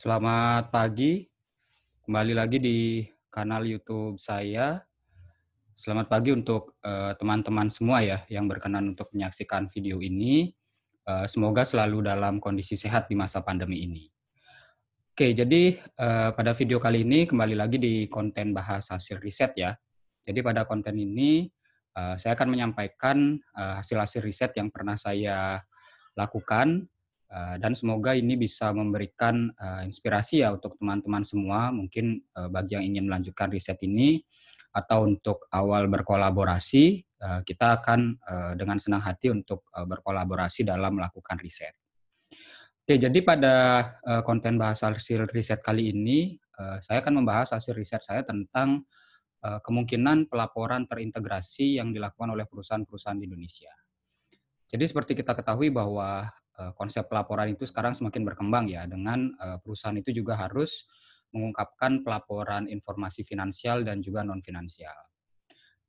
Selamat pagi, kembali lagi di kanal YouTube saya. Selamat pagi untuk eh, teman-teman uh, semua ya yang berkenan untuk menyaksikan video ini. Uh, semoga selalu dalam kondisi sehat di masa pandemi ini. Oke, jadi uh, pada video kali ini kembali lagi di konten bahas hasil riset ya. Jadi pada konten ini uh, saya akan menyampaikan hasil-hasil uh, hasil -hasil riset yang pernah saya lakukan Eh, dan semoga ini bisa memberikan uh, inspirasi ya untuk teman-teman semua mungkin uh, bagi yang ingin melanjutkan riset ini atau untuk awal berkolaborasi uh, kita akan uh, dengan senang hati untuk uh, berkolaborasi dalam melakukan riset. Oke, jadi pada uh, konten bahasa hasil riset kali ini uh, saya akan membahas hasil riset saya tentang uh, kemungkinan pelaporan terintegrasi yang dilakukan oleh perusahaan-perusahaan di Indonesia. Jadi seperti kita ketahui bahwa Eh, konsep pelaporan itu sekarang semakin berkembang ya dengan eh, perusahaan itu juga harus mengungkapkan pelaporan informasi finansial dan juga non finansial.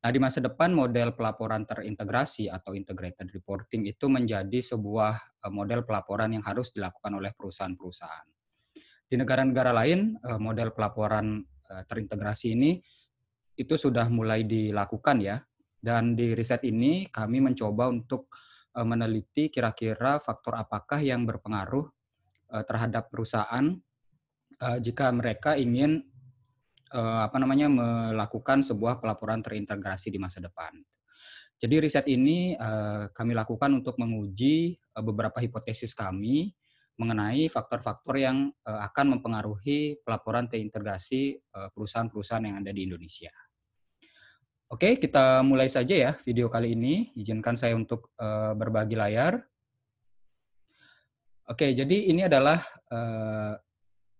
Nah, di masa depan model pelaporan terintegrasi atau integrated reporting itu menjadi sebuah eh, model pelaporan yang harus dilakukan oleh perusahaan-perusahaan. Di negara-negara lain, model pelaporan terintegrasi ini itu sudah mulai dilakukan ya. Dan di riset ini kami mencoba untuk Eh, meneliti kira-kira faktor apakah yang berpengaruh eh, terhadap perusahaan eh, jika mereka ingin apa namanya melakukan sebuah pelaporan terintegrasi di masa depan. Jadi riset ini kami lakukan untuk menguji beberapa hipotesis kami mengenai faktor-faktor yang akan mempengaruhi pelaporan terintegrasi perusahaan-perusahaan yang ada di Indonesia. Oke, kita mulai saja ya video kali ini. Izinkan saya untuk uh, berbagi layar. Oke, jadi ini adalah uh,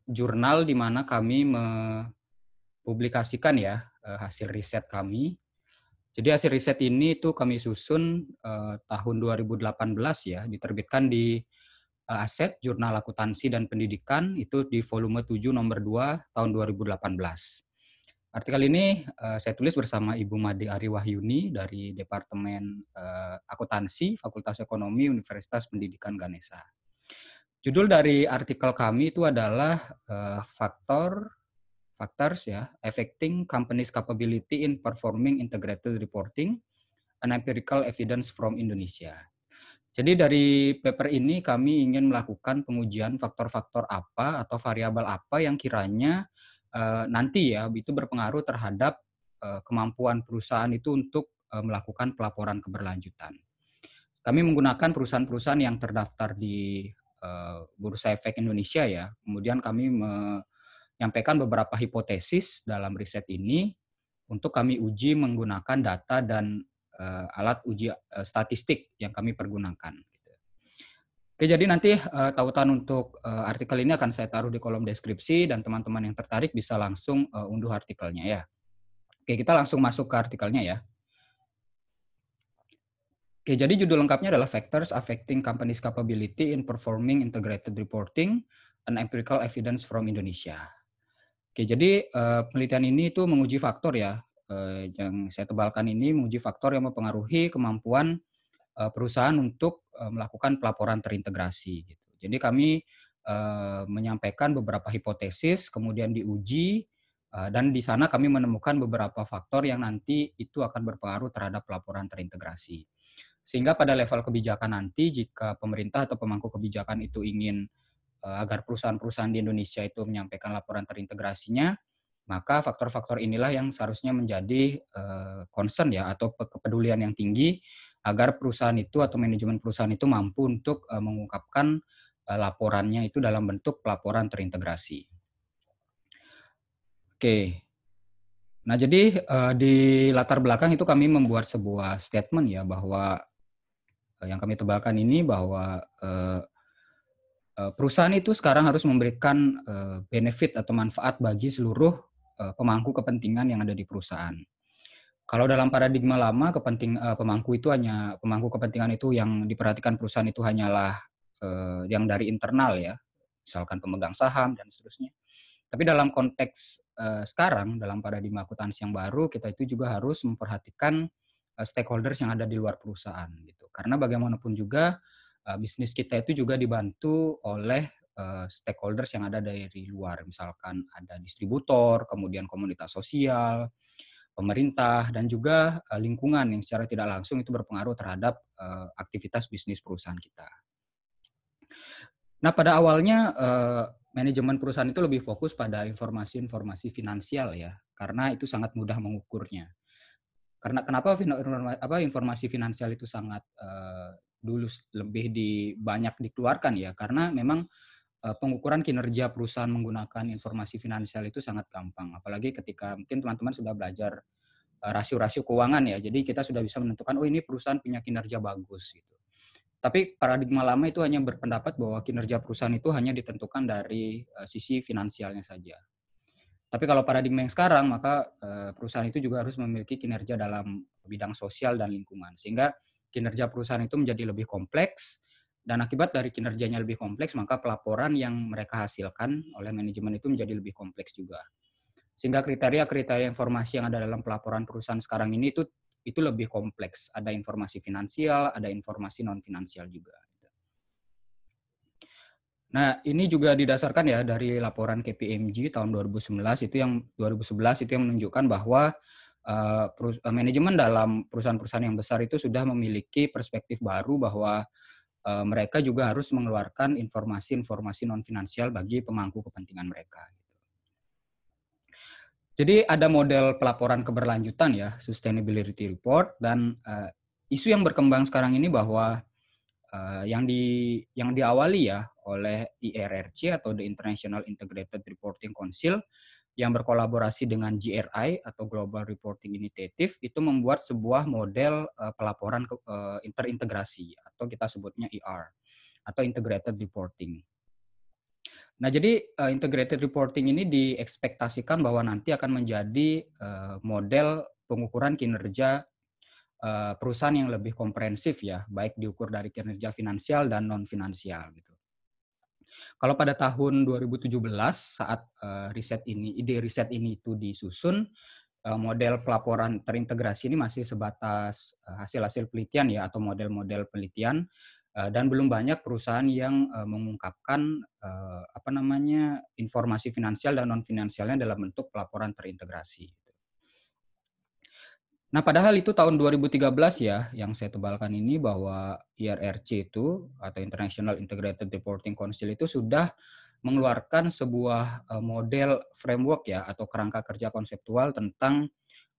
jurnal di mana kami mempublikasikan ya uh, hasil riset kami. Jadi hasil riset ini itu kami susun uh, tahun 2018 ya, diterbitkan di uh, Aset Jurnal Akuntansi dan Pendidikan itu di volume 7 nomor 2 tahun 2018. Artikel ini uh, saya tulis bersama Ibu Made Ari Wahyuni dari Departemen uh, Akuntansi Fakultas Ekonomi Universitas Pendidikan Ganesa. Judul dari artikel kami itu adalah uh, faktor factors ya affecting companies capability in performing integrated reporting an empirical evidence from Indonesia. Jadi dari paper ini kami ingin melakukan pengujian faktor-faktor apa atau variabel apa yang kiranya Eh, nanti ya itu berpengaruh terhadap eh, kemampuan perusahaan itu untuk eh, melakukan pelaporan keberlanjutan. Kami menggunakan perusahaan-perusahaan yang terdaftar di Bursa Efek Indonesia ya. Kemudian kami menyampaikan beberapa hipotesis dalam riset ini untuk kami uji menggunakan data dan alat uji statistik yang kami pergunakan. Oke, jadi nanti uh, tautan untuk uh, artikel ini akan saya taruh di kolom deskripsi dan teman-teman yang tertarik bisa langsung uh, unduh artikelnya ya. Oke, kita langsung masuk ke artikelnya ya. Oke, jadi judul lengkapnya adalah Factors Affecting Companies' Capability in Performing Integrated Reporting and Empirical Evidence from Indonesia. Oke, jadi uh, penelitian ini itu menguji faktor ya. Uh, yang saya tebalkan ini menguji faktor yang mempengaruhi kemampuan Eh, perusahaan untuk eh, melakukan pelaporan terintegrasi gitu. Jadi kami eh, menyampaikan beberapa hipotesis kemudian diuji dan di sana kami menemukan beberapa faktor yang nanti itu akan berpengaruh terhadap pelaporan terintegrasi. Sehingga pada level kebijakan nanti jika pemerintah atau pemangku kebijakan itu ingin agar perusahaan-perusahaan di Indonesia itu menyampaikan laporan terintegrasinya, maka faktor-faktor inilah yang seharusnya menjadi concern ya atau kepedulian yang tinggi agar perusahaan itu atau manajemen perusahaan itu mampu untuk uh, mengungkapkan uh, laporannya itu dalam bentuk pelaporan terintegrasi. Oke. Nah, jadi uh, di latar belakang itu kami membuat sebuah statement ya bahwa uh, yang kami tebalkan ini bahwa uh, perusahaan itu sekarang harus memberikan benefit atau manfaat bagi seluruh pemangku kepentingan yang ada di perusahaan. Kalau dalam paradigma lama, kepenting uh, pemangku itu hanya pemangku kepentingan itu yang diperhatikan perusahaan itu hanyalah uh, yang dari internal ya, misalkan pemegang saham dan seterusnya. Tapi dalam konteks uh, sekarang, dalam paradigma akuntansi yang baru, kita itu juga harus memperhatikan uh, stakeholders yang ada di luar perusahaan gitu. Karena bagaimanapun juga uh, bisnis kita itu juga dibantu oleh uh, stakeholders yang ada dari luar, misalkan ada distributor, kemudian komunitas sosial, pemerintah dan juga eh, lingkungan yang secara tidak langsung itu berpengaruh terhadap eh, aktivitas bisnis perusahaan kita. Nah, pada awalnya eh, manajemen perusahaan itu lebih fokus pada informasi-informasi finansial ya, karena itu sangat mudah mengukurnya. Karena kenapa apa informasi finansial itu sangat dulu lebih di banyak dikeluarkan ya, karena memang Eh, pengukuran kinerja perusahaan menggunakan informasi finansial itu sangat gampang. Apalagi ketika mungkin teman-teman sudah belajar eh, rasio-rasio keuangan ya. Jadi kita sudah bisa menentukan oh ini perusahaan punya kinerja bagus gitu. Tapi paradigma lama itu hanya berpendapat bahwa kinerja perusahaan itu hanya ditentukan dari eh, sisi finansialnya saja. Tapi kalau paradigma yang sekarang maka perusahaan itu juga harus memiliki kinerja dalam bidang sosial dan lingkungan sehingga kinerja perusahaan itu menjadi lebih kompleks, dan akibat dari kinerjanya lebih kompleks, maka pelaporan yang mereka hasilkan oleh manajemen itu menjadi lebih kompleks juga. Sehingga kriteria-kriteria informasi yang ada dalam pelaporan perusahaan sekarang ini itu itu lebih kompleks. Ada informasi finansial, ada informasi non-finansial juga. Nah, ini juga didasarkan ya dari laporan KPMG tahun 2011 itu yang 2011 itu yang menunjukkan bahwa uh, manajemen dalam perusahaan-perusahaan yang besar itu sudah memiliki perspektif baru bahwa Eh, mereka juga harus mengeluarkan informasi-informasi non finansial bagi pemangku kepentingan mereka. Gitu. Jadi ada model pelaporan keberlanjutan ya, sustainability report dan uh, isu yang berkembang sekarang ini bahwa uh, yang di yang diawali ya oleh IRRC atau the International Integrated Reporting Council yang berkolaborasi dengan GRI atau Global Reporting Initiative itu membuat sebuah model uh, pelaporan ke, uh, interintegrasi atau kita sebutnya IR e atau integrated reporting. Nah, jadi uh, integrated reporting ini diekspektasikan bahwa nanti akan menjadi uh, model pengukuran kinerja uh, perusahaan yang lebih komprehensif ya, baik diukur dari kinerja finansial dan non finansial gitu. Kalau pada tahun 2017 saat uh, riset ini ide riset ini itu disusun uh, model pelaporan terintegrasi ini masih sebatas eh, hasil-hasil uh, penelitian ya atau model-model penelitian dan belum banyak perusahaan yang mengungkapkan apa namanya informasi finansial dan non finansialnya dalam bentuk pelaporan terintegrasi. Nah, padahal itu tahun 2013 ya yang saya tebalkan ini bahwa IRRC itu atau International Integrated Reporting Council itu sudah mengeluarkan sebuah eh, model framework ya atau kerangka kerja konseptual tentang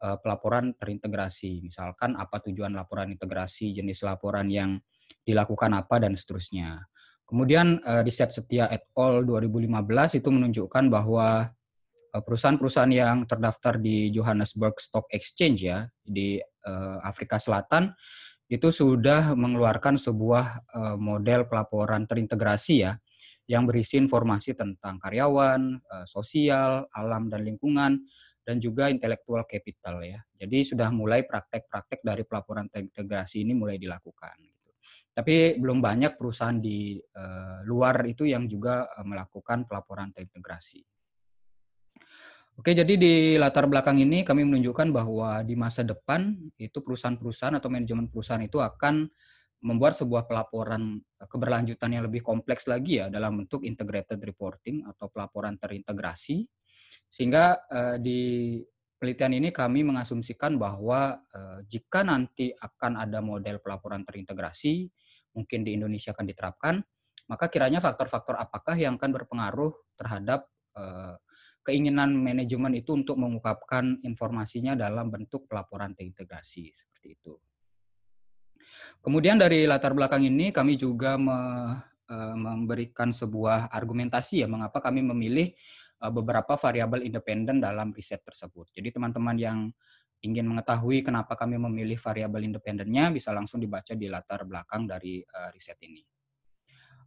eh, pelaporan terintegrasi. Misalkan apa tujuan laporan integrasi, jenis laporan yang dilakukan apa dan seterusnya. Kemudian riset eh, setia et al 2015 itu menunjukkan bahwa Eh, perusahaan-perusahaan yang terdaftar di Johannesburg Stock Exchange ya di uh, Afrika Selatan itu sudah mengeluarkan sebuah uh, model pelaporan terintegrasi ya yang berisi informasi tentang karyawan, uh, sosial, alam dan lingkungan dan juga intelektual capital ya. Jadi sudah mulai praktek-praktek dari pelaporan terintegrasi ini mulai dilakukan gitu. Tapi belum banyak perusahaan di uh, luar itu yang juga uh, melakukan pelaporan terintegrasi. Oke, jadi di latar belakang ini kami menunjukkan bahwa di masa depan itu perusahaan-perusahaan atau manajemen perusahaan itu akan membuat sebuah pelaporan eh, keberlanjutan yang lebih kompleks lagi ya dalam bentuk integrated reporting atau pelaporan terintegrasi. Sehingga eh, di penelitian ini kami mengasumsikan bahwa eh, jika nanti akan ada model pelaporan terintegrasi, mungkin di Indonesia akan diterapkan, maka kiranya faktor-faktor apakah yang akan berpengaruh terhadap keinginan manajemen itu untuk mengungkapkan informasinya dalam bentuk pelaporan terintegrasi seperti itu. Kemudian dari latar belakang ini kami juga me, e, memberikan sebuah argumentasi ya mengapa kami memilih e, beberapa variabel independen dalam riset tersebut. Jadi teman-teman yang ingin mengetahui kenapa kami memilih variabel independennya bisa langsung dibaca di latar belakang dari e, riset ini.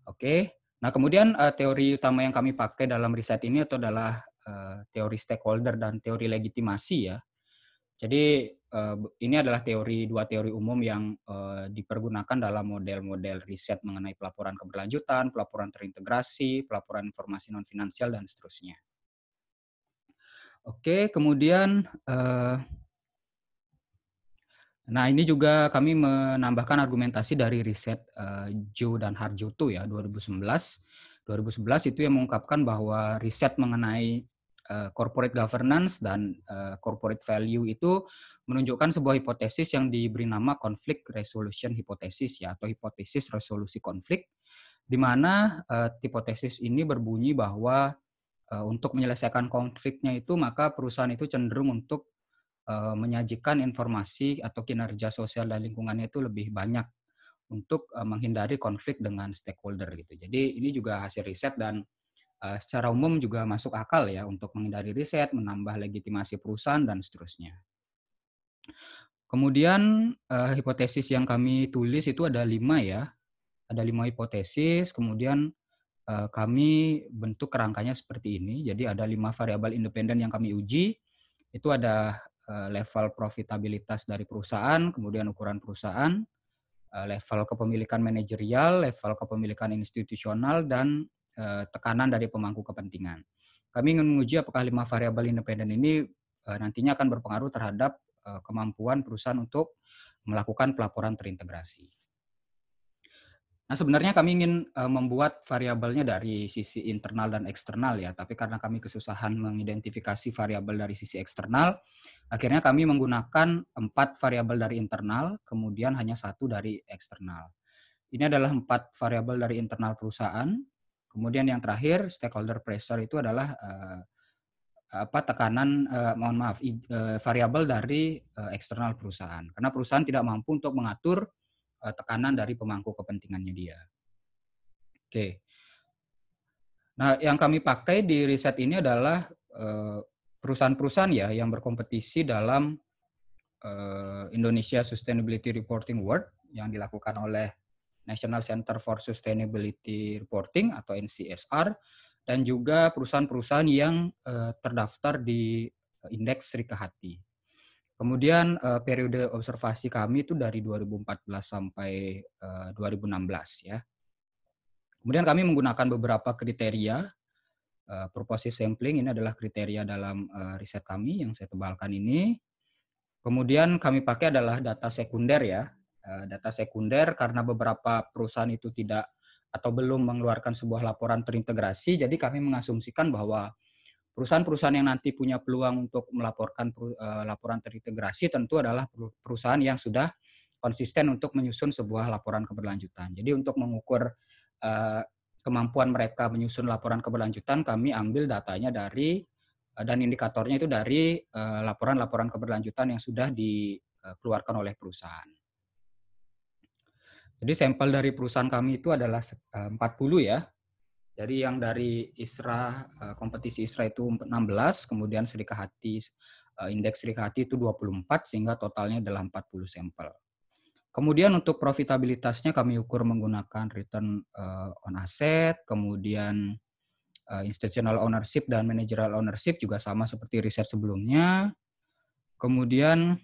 Oke. Nah, kemudian teori utama yang kami pakai dalam riset ini atau adalah Eh, teori stakeholder dan teori legitimasi ya. Jadi eh, ini adalah teori dua teori umum yang eh, dipergunakan dalam model-model riset mengenai pelaporan keberlanjutan, pelaporan terintegrasi, pelaporan informasi non finansial dan seterusnya. Oke, kemudian Nah, ini juga kami menambahkan argumentasi dari riset uh, dan Harjoto ya 2011. 2011 itu yang mengungkapkan bahwa riset mengenai Eh, corporate governance dan eh, corporate value itu menunjukkan sebuah hipotesis yang diberi nama conflict resolution hipotesis ya atau hipotesis resolusi konflik di mana eh, hipotesis ini berbunyi bahwa untuk menyelesaikan konfliknya itu maka perusahaan itu cenderung untuk menyajikan informasi atau kinerja sosial dan lingkungannya itu lebih banyak untuk menghindari konflik dengan stakeholder gitu. Jadi ini juga hasil riset dan Eh, secara umum juga masuk akal ya untuk menghindari riset, menambah legitimasi perusahaan dan seterusnya. Kemudian uh, hipotesis yang kami tulis itu ada lima ya, ada lima hipotesis. Kemudian uh, kami bentuk kerangkanya seperti ini. Jadi ada lima variabel independen yang kami uji. Itu ada uh, level profitabilitas dari perusahaan, kemudian ukuran perusahaan, level kepemilikan manajerial, level kepemilikan institusional, dan Eh, tekanan dari pemangku kepentingan. Kami ingin menguji apakah lima variabel independen ini eh, nantinya akan berpengaruh terhadap eh, kemampuan perusahaan untuk melakukan pelaporan terintegrasi. Nah, sebenarnya kami ingin membuat variabelnya dari sisi internal dan eksternal ya, tapi karena kami kesusahan mengidentifikasi variabel dari sisi eksternal, akhirnya kami menggunakan empat variabel dari internal, kemudian hanya satu dari eksternal. Ini adalah empat variabel dari internal perusahaan, Kemudian yang terakhir stakeholder pressure itu adalah uh, apa tekanan uh, mohon maaf uh, variabel dari uh, eksternal perusahaan karena perusahaan tidak mampu untuk mengatur uh, tekanan dari pemangku kepentingannya dia. Oke. Okay. Nah, yang kami pakai di riset ini adalah perusahaan-perusahaan ya yang berkompetisi dalam Indonesia Sustainability Reporting Award yang dilakukan oleh National Center for Sustainability Reporting atau NCSR dan juga perusahaan-perusahaan yang uh, terdaftar di eh, indeks Rikahati. Kemudian uh, periode observasi kami itu dari 2014 sampai uh, 2016 ya. Kemudian kami menggunakan beberapa kriteria uh, sampling ini adalah kriteria dalam uh, riset kami yang saya tebalkan ini. Kemudian kami pakai adalah data sekunder ya, Eh, data sekunder karena beberapa perusahaan itu tidak atau belum mengeluarkan sebuah laporan terintegrasi. Jadi kami mengasumsikan bahwa perusahaan-perusahaan yang nanti punya peluang untuk melaporkan eh, laporan terintegrasi tentu adalah perusahaan yang sudah konsisten untuk menyusun sebuah laporan keberlanjutan. Jadi untuk mengukur eh, kemampuan mereka menyusun laporan keberlanjutan, kami ambil datanya dari dan indikatornya itu dari laporan-laporan keberlanjutan yang sudah dikeluarkan oleh perusahaan. Jadi sampel dari perusahaan kami itu adalah 40 eh, ya. Jadi yang dari ISRA, eh, kompetisi ISRA itu 16, kemudian Serikat Hati, eh, indeks Serikat Hati itu 24, sehingga totalnya adalah 40 sampel. Kemudian untuk profitabilitasnya kami ukur menggunakan return on asset, kemudian institutional ownership dan managerial ownership juga sama seperti riset sebelumnya. Kemudian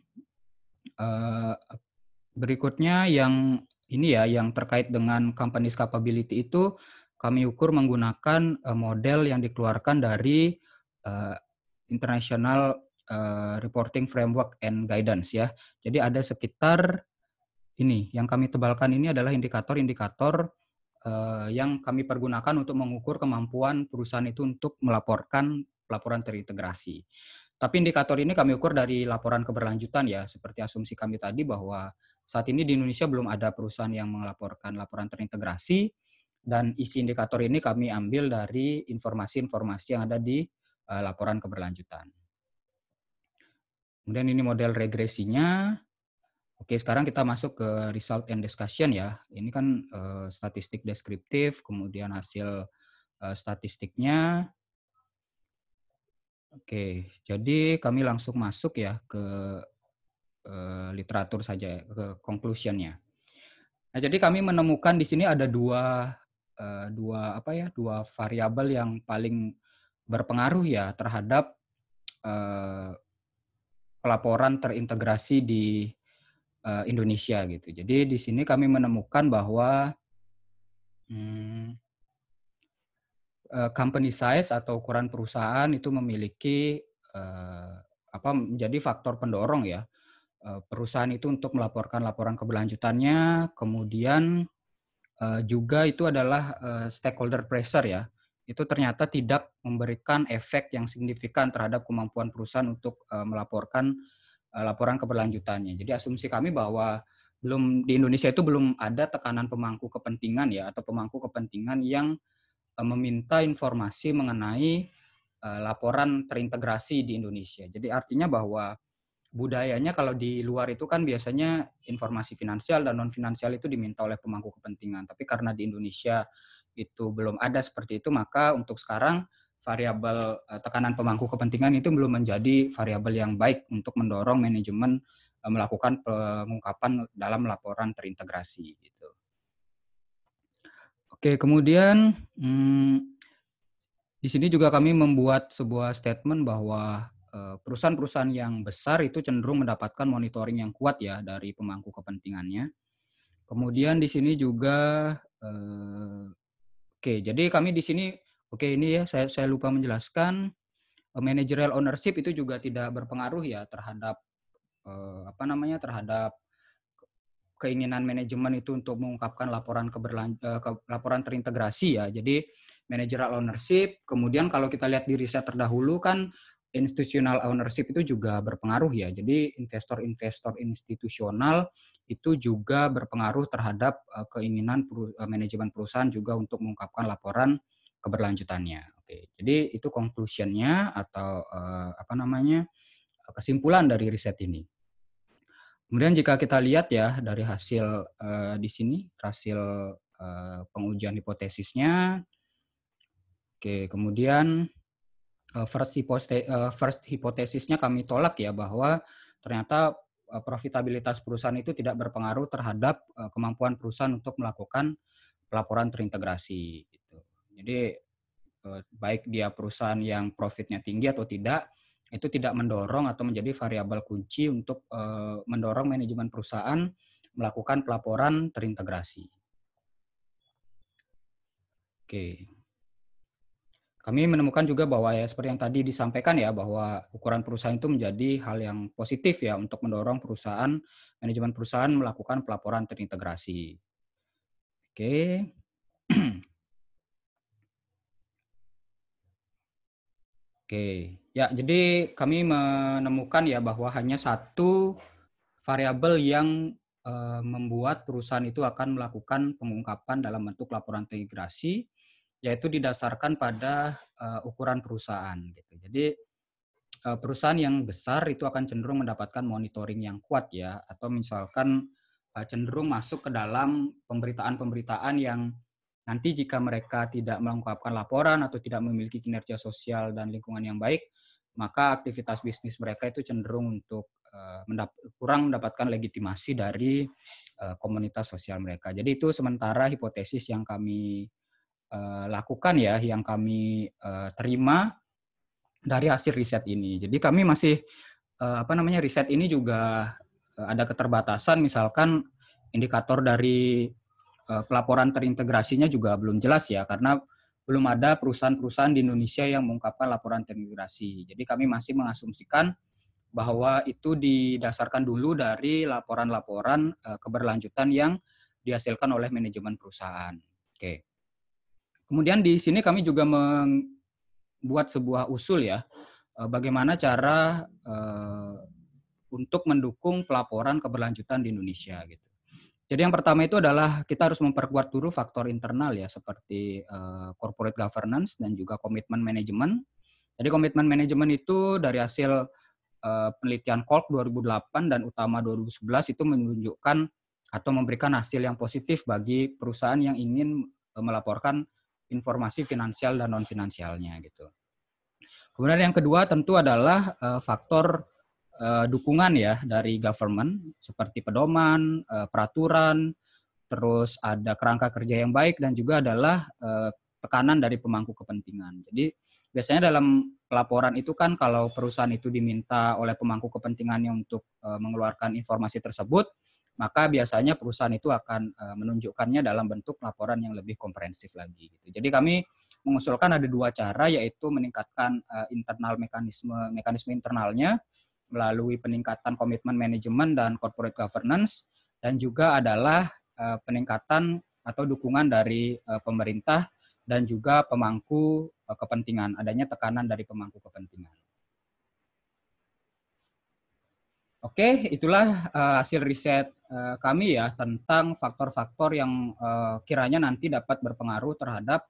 berikutnya yang ini ya yang terkait dengan companies capability itu kami ukur menggunakan uh, model yang dikeluarkan dari uh, International uh, Reporting Framework and Guidance ya. Jadi ada sekitar ini yang kami tebalkan ini adalah indikator-indikator uh, yang kami pergunakan untuk mengukur kemampuan perusahaan itu untuk melaporkan laporan terintegrasi. Tapi indikator ini kami ukur dari laporan keberlanjutan ya, seperti asumsi kami tadi bahwa saat ini di Indonesia belum ada perusahaan yang melaporkan laporan terintegrasi dan isi indikator ini kami ambil dari informasi-informasi yang ada di eh, laporan keberlanjutan. Kemudian ini model regresinya. Oke, sekarang kita masuk ke result and discussion ya. Ini kan eh, statistik deskriptif, kemudian hasil eh, statistiknya. Oke, jadi kami langsung masuk ya ke Eh, literatur saja ya, ke conclusionnya. Nah, jadi kami menemukan di sini ada dua eh, dua apa ya dua variabel yang paling berpengaruh ya terhadap eh, pelaporan terintegrasi di Indonesia gitu. Jadi di sini kami menemukan bahwa hmm, company size atau ukuran perusahaan itu memiliki apa menjadi faktor pendorong ya Eh, perusahaan itu untuk melaporkan laporan keberlanjutannya, kemudian eh, juga itu adalah eh, stakeholder pressure ya. Itu ternyata tidak memberikan efek yang signifikan terhadap kemampuan perusahaan untuk melaporkan laporan keberlanjutannya. Jadi asumsi kami bahwa belum di Indonesia itu belum ada tekanan pemangku kepentingan ya atau pemangku kepentingan yang meminta informasi mengenai laporan terintegrasi di Indonesia. Jadi artinya bahwa budayanya kalau di luar itu kan biasanya informasi finansial dan non finansial itu diminta oleh pemangku kepentingan. Tapi karena di Indonesia itu belum ada seperti itu, maka untuk sekarang variabel eh, tekanan pemangku kepentingan itu belum menjadi variabel yang baik untuk mendorong manajemen eh, melakukan pengungkapan dalam laporan terintegrasi gitu. Oke, kemudian hmm, di sini juga kami membuat sebuah statement bahwa Eh, perusahaan-perusahaan yang besar itu cenderung mendapatkan monitoring yang kuat ya dari pemangku kepentingannya. Kemudian di sini juga eh, oke, okay, jadi kami di sini oke okay, ini ya saya saya lupa menjelaskan eh, managerial ownership itu juga tidak berpengaruh ya terhadap apa namanya terhadap keinginan manajemen itu untuk mengungkapkan laporan keberlan, ke, laporan terintegrasi ya. Jadi managerial ownership, kemudian kalau kita lihat di riset terdahulu kan institutional ownership itu juga berpengaruh ya. Jadi investor-investor institusional itu juga berpengaruh terhadap eh, keinginan eh, manajemen perusahaan juga untuk mengungkapkan laporan keberlanjutannya. Oke. Jadi itu conclusionnya atau eh, apa namanya? kesimpulan dari riset ini. Kemudian jika kita lihat ya dari hasil di sini, hasil pengujian hipotesisnya. Oke, kemudian Eh, first, hipote eh, first hipotesisnya kami tolak ya bahwa ternyata eh, profitabilitas perusahaan itu tidak berpengaruh terhadap kemampuan perusahaan untuk melakukan pelaporan terintegrasi. Gitu. Jadi baik dia perusahaan yang profitnya tinggi atau tidak, itu tidak mendorong atau menjadi variabel kunci untuk mendorong manajemen perusahaan melakukan pelaporan terintegrasi. Oke. Kami menemukan juga bahwa ya seperti yang tadi disampaikan ya bahwa ukuran perusahaan itu menjadi hal yang positif ya untuk mendorong perusahaan manajemen perusahaan melakukan pelaporan terintegrasi. Oke. Oke, ya jadi kami menemukan ya bahwa hanya satu variabel yang eh, membuat perusahaan itu akan melakukan pengungkapan dalam bentuk laporan terintegrasi yaitu didasarkan pada uh, ukuran perusahaan gitu. Jadi uh, perusahaan yang besar itu akan cenderung mendapatkan monitoring yang kuat ya atau misalkan uh, cenderung masuk ke dalam pemberitaan-pemberitaan yang nanti jika mereka tidak melengkapkan laporan atau tidak memiliki kinerja sosial dan lingkungan yang baik, maka aktivitas bisnis mereka itu cenderung untuk kurang mendapatkan legitimasi dari komunitas sosial mereka. Jadi itu sementara hipotesis yang kami Eh, lakukan ya, yang kami uh, terima dari hasil riset ini. Jadi kami masih uh, apa namanya riset ini juga ada keterbatasan, misalkan indikator dari uh, pelaporan terintegrasinya juga belum jelas ya, karena belum ada perusahaan-perusahaan di Indonesia yang mengungkapkan laporan terintegrasi. Jadi kami masih mengasumsikan bahwa itu didasarkan dulu dari laporan-laporan keberlanjutan yang dihasilkan oleh manajemen perusahaan. Oke. Kemudian di sini kami juga membuat sebuah usul ya, eh, bagaimana cara eh, untuk mendukung pelaporan keberlanjutan di Indonesia gitu. Jadi yang pertama itu adalah kita harus memperkuat dulu faktor internal ya seperti eh, corporate governance dan juga komitmen manajemen. Jadi komitmen manajemen itu dari hasil penelitian Kolk 2008 dan Utama 2011 itu menunjukkan atau memberikan hasil yang positif bagi perusahaan yang ingin melaporkan informasi finansial dan non finansialnya gitu. Kemudian yang kedua tentu adalah uh, faktor uh, dukungan ya dari government seperti pedoman, uh, peraturan, terus ada kerangka kerja yang baik dan juga adalah uh, tekanan dari pemangku kepentingan. Jadi biasanya dalam laporan itu kan kalau perusahaan itu diminta oleh pemangku kepentingannya untuk uh, mengeluarkan informasi tersebut, maka biasanya perusahaan itu akan eh, menunjukkannya dalam bentuk laporan yang lebih komprehensif lagi. Gitu. Jadi kami mengusulkan ada dua cara yaitu meningkatkan eh, internal mekanisme mekanisme internalnya melalui peningkatan komitmen manajemen dan corporate governance dan juga adalah eh, peningkatan atau dukungan dari pemerintah dan juga pemangku kepentingan adanya tekanan dari pemangku kepentingan. Oke, itulah uh, hasil riset uh, kami ya tentang faktor-faktor yang uh, kiranya nanti dapat berpengaruh terhadap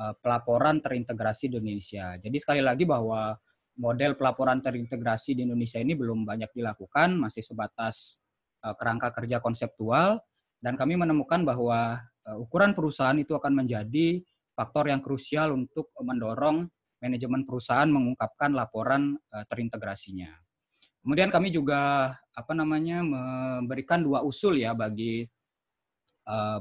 uh, pelaporan terintegrasi di Indonesia. Jadi sekali lagi bahwa model pelaporan terintegrasi di Indonesia ini belum banyak dilakukan, masih sebatas uh, kerangka kerja konseptual dan kami menemukan bahwa uh, ukuran perusahaan itu akan menjadi faktor yang krusial untuk mendorong manajemen perusahaan mengungkapkan laporan uh, terintegrasinya. Kemudian kami juga apa namanya memberikan dua usul ya bagi uh,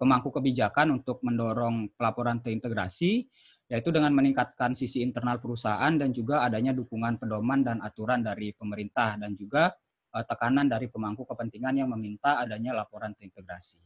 pemangku kebijakan untuk mendorong pelaporan terintegrasi yaitu dengan meningkatkan sisi internal perusahaan dan juga adanya dukungan pedoman dan aturan dari pemerintah dan juga uh, tekanan dari pemangku kepentingan yang meminta adanya laporan terintegrasi.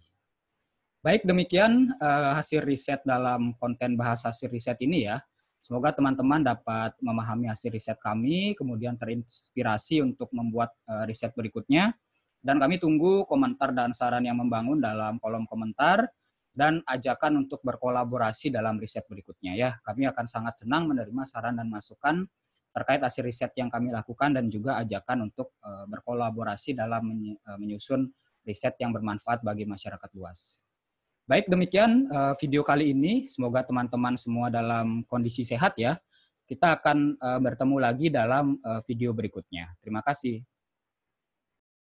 Baik demikian uh, hasil riset dalam konten bahasa hasil riset ini ya. Semoga teman-teman dapat memahami hasil riset kami, kemudian terinspirasi untuk membuat eh, riset berikutnya. Dan kami tunggu komentar dan saran yang membangun dalam kolom komentar dan ajakan untuk berkolaborasi dalam riset berikutnya ya. Kami akan sangat senang menerima saran dan masukan terkait hasil riset yang kami lakukan dan juga ajakan untuk eh, berkolaborasi dalam eh, menyusun riset yang bermanfaat bagi masyarakat luas. Baik, demikian eh, video kali ini. Semoga teman-teman semua dalam kondisi sehat ya. Kita akan eh, bertemu lagi dalam eh, video berikutnya. Terima kasih.